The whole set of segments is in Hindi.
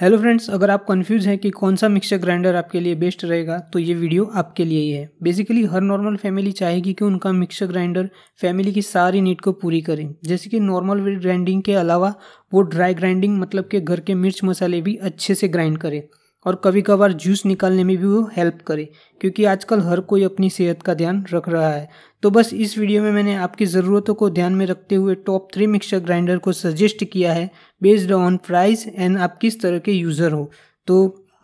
हेलो फ्रेंड्स अगर आप कंफ्यूज हैं कि कौन सा मिक्सर ग्राइंडर आपके लिए बेस्ट रहेगा तो ये वीडियो आपके लिए ही है बेसिकली हर नॉर्मल फैमिली चाहेगी कि उनका मिक्सर ग्राइंडर फैमिली की सारी नीड को पूरी करे जैसे कि नॉर्मल ग्राइंडिंग के अलावा वो ड्राई ग्राइंडिंग मतलब कि घर के मिर्च मसाले भी अच्छे से ग्राइंड करें और कभी कभार जूस निकालने में भी वो हेल्प करे क्योंकि आजकल हर कोई अपनी सेहत का ध्यान रख रहा है तो बस इस वीडियो में मैंने आपकी ज़रूरतों को ध्यान में रखते हुए टॉप थ्री मिक्सर ग्राइंडर को सजेस्ट किया है बेस्ड ऑन प्राइस एंड आप किस तरह के यूज़र हो तो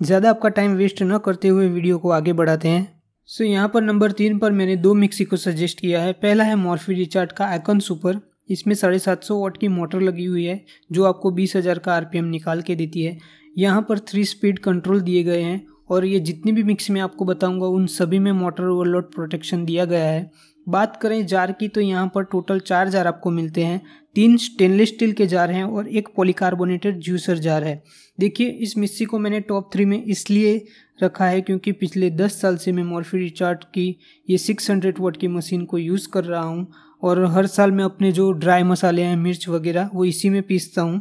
ज़्यादा आपका टाइम वेस्ट न करते हुए वीडियो को आगे बढ़ाते हैं सो so, यहाँ पर नंबर तीन पर मैंने दो मिक्सी को सजेस्ट किया है पहला है मॉर्फी रिचार्ट का आइकन सुपर इसमें साढ़े सात सौ वॉट की मोटर लगी हुई है जो आपको बीस हज़ार का आरपीएम निकाल के देती है यहाँ पर थ्री स्पीड कंट्रोल दिए गए हैं और ये जितनी भी मिक्स में आपको बताऊंगा उन सभी में मोटर ओवरलोड प्रोटेक्शन दिया गया है बात करें जार की तो यहाँ पर टोटल चार जार आपको मिलते हैं तीन स्टेनलेस स्टील के जार हैं और एक पॉलीकार्बोनेटेड जूसर जार है देखिए इस मिक्सी को मैंने टॉप थ्री में इसलिए रखा है क्योंकि पिछले दस साल से मैं मॉर्फी रिचार्ट की ये सिक्स हंड्रेड वोट की मशीन को यूज़ कर रहा हूँ और हर साल मैं अपने जो ड्राई मसाले हैं मिर्च वगैरह वो इसी में पीसता हूँ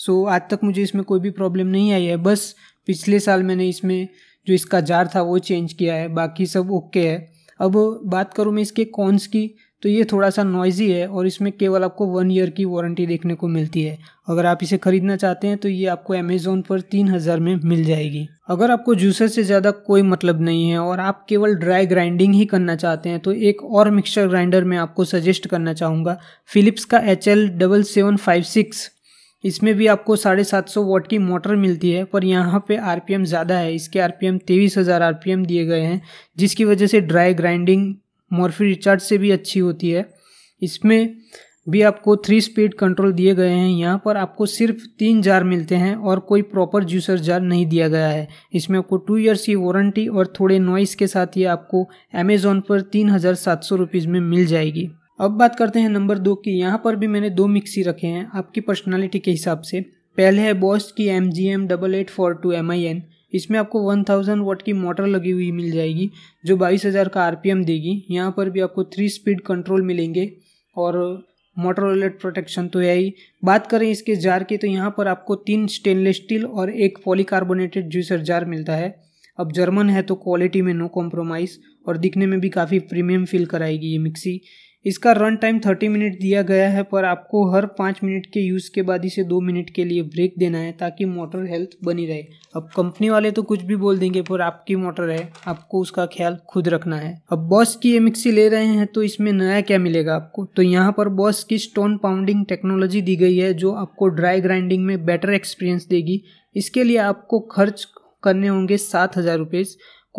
सो so, आज तक मुझे इसमें कोई भी प्रॉब्लम नहीं आई है बस पिछले साल मैंने इसमें जो इसका जार था वो चेंज किया है बाकी सब ओके है अब बात करूँ मैं इसके कॉन्स की तो ये थोड़ा सा नॉइजी है और इसमें केवल आपको वन ईयर की वारंटी देखने को मिलती है अगर आप इसे खरीदना चाहते हैं तो ये आपको अमेजोन पर तीन हज़ार में मिल जाएगी अगर आपको जूसर से ज़्यादा कोई मतलब नहीं है और आप केवल ड्राई ग्राइंडिंग ही करना चाहते हैं तो एक और मिक्सचर ग्राइंडर मैं आपको सजेस्ट करना चाहूँगा फिलिप्स का H L double seven five six इसमें भी आपको साढ़े सात सौ वॉट की मोटर मिलती है पर यहाँ पे आरपीएम ज़्यादा है इसके आरपीएम तेईस हज़ार आर दिए गए हैं जिसकी वजह से ड्राई ग्राइंडिंग मॉर्फी रिचार्ज से भी अच्छी होती है इसमें भी आपको थ्री स्पीड कंट्रोल दिए गए हैं यहाँ पर आपको सिर्फ तीन जार मिलते हैं और कोई प्रॉपर जूसर जार नहीं दिया गया है इसमें आपको टू ईयर्स की वारंटी और थोड़े नॉइस के साथ ये आपको अमेज़ोन पर तीन हज़ार सात सौ रुपीज़ में मिल जाएगी अब बात करते हैं नंबर दो की यहाँ पर भी मैंने दो मिक्सी रखे हैं आपकी पर्सनालिटी के हिसाब से पहले है बॉस की M G M double eight four two M I N इसमें आपको वन थाउजेंड वॉट की मोटर लगी हुई मिल जाएगी जो बाईस हज़ार का आर पी एम देगी यहाँ पर भी आपको थ्री स्पीड कंट्रोल मिलेंगे और मोटर वॉलेट प्रोटेक्शन तो है ही बात करें इसके जार की तो यहाँ पर आपको तीन स्टेनलेस स्टील और एक पॉलीकार्बोनेटेड जूसर जार मिलता है अब जर्मन है तो क्वालिटी में नो कॉम्प्रोमाइज़ और दिखने में भी काफ़ी प्रीमियम फील कराएगी ये मिक्सी इसका रन टाइम थर्टी मिनट दिया गया है पर आपको हर पाँच मिनट के यूज़ के बाद इसे दो मिनट के लिए ब्रेक देना है ताकि मोटर हेल्थ बनी रहे अब कंपनी वाले तो कुछ भी बोल देंगे पर आपकी मोटर है आपको उसका ख्याल खुद रखना है अब बॉस की ये मिक्सी ले रहे हैं तो इसमें नया क्या मिलेगा आपको तो यहाँ पर बॉस की स्टोन पाउंडिंग टेक्नोलॉजी दी गई है जो आपको ड्राई ग्राइंडिंग में बेटर एक्सपीरियंस देगी इसके लिए आपको खर्च करने होंगे सात हज़ार रुपये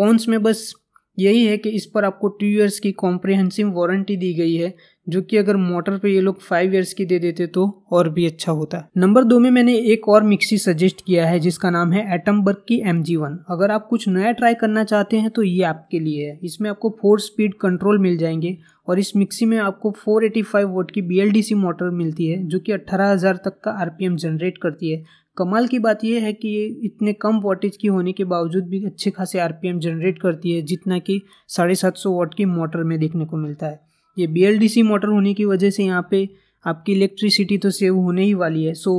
कौनस में बस यही है कि इस पर आपको टू ईयर्स की कॉम्प्रिहेंसिव वारंटी दी गई है जो कि अगर मोटर पे ये लोग फाइव ईयर्स की दे देते तो और भी अच्छा होता नंबर दो में मैंने एक और मिक्सी सजेस्ट किया है जिसका नाम है एटमबर्ग की एम अगर आप कुछ नया ट्राई करना चाहते हैं तो ये आपके लिए है इसमें आपको फोर स्पीड कंट्रोल मिल जाएंगे और इस मिक्सी में आपको 485 वोट की बी मोटर मिलती है जो कि 18000 तक का एम जनरेट करती है कमाल की बात यह है कि ये इतने कम वोल्टेज की होने के बावजूद भी अच्छे खासे आर जनरेट करती है जितना कि साढ़े सात सौ वॉट की मोटर में देखने को मिलता है ये बी मोटर होने की वजह से यहाँ पे आपकी इलेक्ट्रिसिटी तो सेव होने ही वाली है सो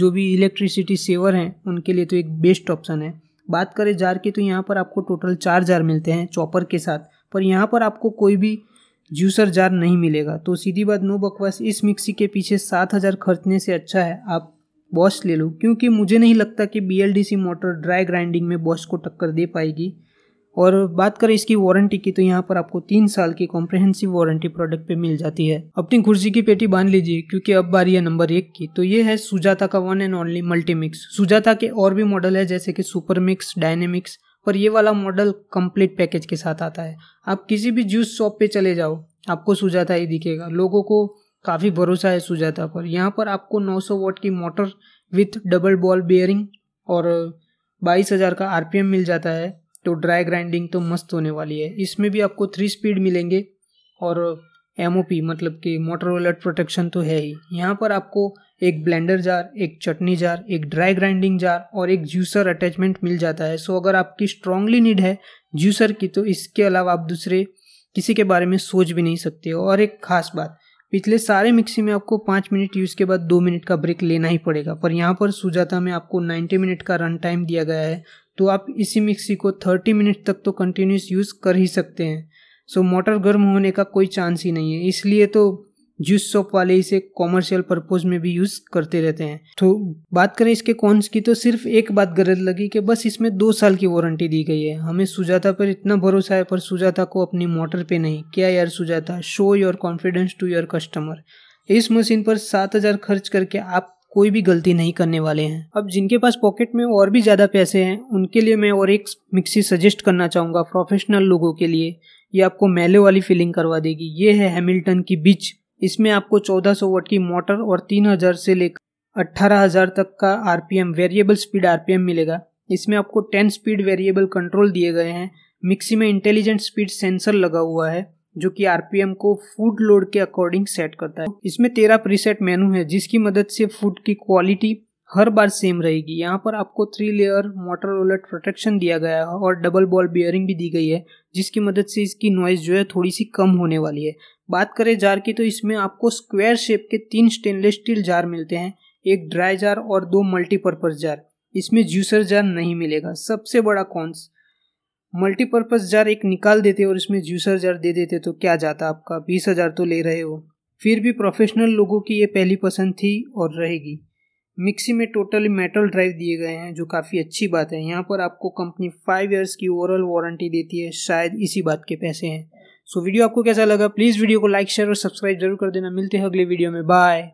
जो भी इलेक्ट्रिसिटी सेवर हैं उनके लिए तो एक बेस्ट ऑप्शन है बात करें जार की तो यहाँ पर आपको टोटल चार जार मिलते हैं चॉपर के साथ पर यहाँ पर आपको कोई भी जूसर जार नहीं मिलेगा तो सीधी बात नो बकवास इस मिक्सी के पीछे सात हज़ार खर्चने से अच्छा है आप बॉस ले लो क्योंकि मुझे नहीं लगता कि बी मोटर ड्राई ग्राइंडिंग में बॉस को टक्कर दे पाएगी और बात करें इसकी वारंटी की तो यहाँ पर आपको तीन साल की कॉम्प्रहेंसिव वारंटी प्रोडक्ट पे मिल जाती है अपनी कुर्सी की पेटी बांध लीजिए क्योंकि अब बारी है नंबर एक की तो ये है सुजाता का one and only multimix Sujata के और भी मॉडल है जैसे कि सुपर मिक्स डायनेमिक्स पर ये वाला मॉडल कंप्लीट पैकेज के साथ आता है आप किसी भी जूस शॉप पे चले जाओ आपको सुजाता ही दिखेगा लोगों को काफ़ी भरोसा है सुजाता पर यहाँ पर आपको 900 वोट की motor with double ball bearing और 22,000 का आरपीएम मिल जाता है तो ड्राई ग्राइंडिंग तो मस्त होने वाली है इसमें भी आपको थ्री स्पीड मिलेंगे और एम मतलब कि मोटर ओलट प्रोटेक्शन तो है ही यहाँ पर आपको एक ब्लेंडर जार एक चटनी जार एक ड्राई ग्राइंडिंग जार और एक जूसर अटैचमेंट मिल जाता है सो अगर आपकी स्ट्रांगली नीड है जूसर की तो इसके अलावा आप दूसरे किसी के बारे में सोच भी नहीं सकते हो और एक ख़ास बात पिछले सारे मिक्सी में आपको पाँच मिनट यूज़ के बाद दो मिनट का ब्रेक लेना ही पड़ेगा पर यहाँ पर सुजाता में आपको नाइन्टी मिनट का रन टाइम दिया गया है तो आप इसी मिक्सी को थर्टी मिनट तक तो कंटिन्यूस यूज़ कर ही सकते हैं सो मोटर गर्म होने का कोई चांस ही नहीं है इसलिए तो जूस शॉप वाले इसे कॉमर्शियल पर्पज में भी यूज करते रहते हैं तो बात करें इसके कॉन्स की तो सिर्फ एक बात गलत लगी कि बस इसमें दो साल की वारंटी दी गई है हमें सुजाता पर इतना भरोसा है पर सुजाता को अपनी मोटर पे नहीं क्या यार Sujata show your confidence to your customer इस मशीन पर सात हजार खर्च करके आप कोई भी गलती नहीं करने वाले हैं अब जिनके पास पॉकेट में और भी ज़्यादा पैसे हैं उनके लिए मैं और एक मिक्सी सजेस्ट करना चाहूंगा प्रोफेशनल लोगों के लिए ये आपको मेले वाली फीलिंग करवा देगी ये है हैमिल्टन की बीच इसमें आपको 1400 वोट की मोटर और 3000 से लेकर 18000 तक का आरपीएम वेरिएबल स्पीड आरपीएम मिलेगा इसमें आपको 10 स्पीड वेरिएबल कंट्रोल दिए गए हैं मिक्सी में इंटेलिजेंट स्पीड सेंसर लगा हुआ है जो कि आरपीएम को फूड लोड के अकॉर्डिंग सेट करता है इसमें तेरह प्रीसेट मेनू है जिसकी मदद से फूड की क्वालिटी हर बार सेम रहेगी यहाँ पर आपको थ्री लेयर मोटर रोलेट प्रोटेक्शन दिया गया है और डबल बॉल बियरिंग भी दी गई है जिसकी मदद से इसकी नॉइज़ जो है थोड़ी सी कम होने वाली है बात करें जार की तो इसमें आपको स्क्वायर शेप के तीन स्टेनलेस स्टील जार मिलते हैं एक ड्राई जार और दो मल्टीपर्पज़ जार इसमें जूसर जार नहीं मिलेगा सबसे बड़ा कौन मल्टीपर्पज़ जार एक निकाल देते और इसमें जूसर जार दे देते तो क्या जाता आपका बीस हज़ार तो ले रहे हो फिर भी प्रोफेशनल लोगों की ये पहली पसंद थी और रहेगी मिक्सी में टोटली मेटल ड्राइव दिए गए हैं जो काफ़ी अच्छी बात है यहाँ पर आपको कंपनी फाइव ईयर्स की ओवरऑल वारंटी देती है शायद इसी बात के पैसे हैं सो so, वीडियो आपको कैसा लगा प्लीज़ वीडियो को लाइक शेयर और सब्सक्राइब जरूर कर देना मिलते हैं अगले वीडियो में बाय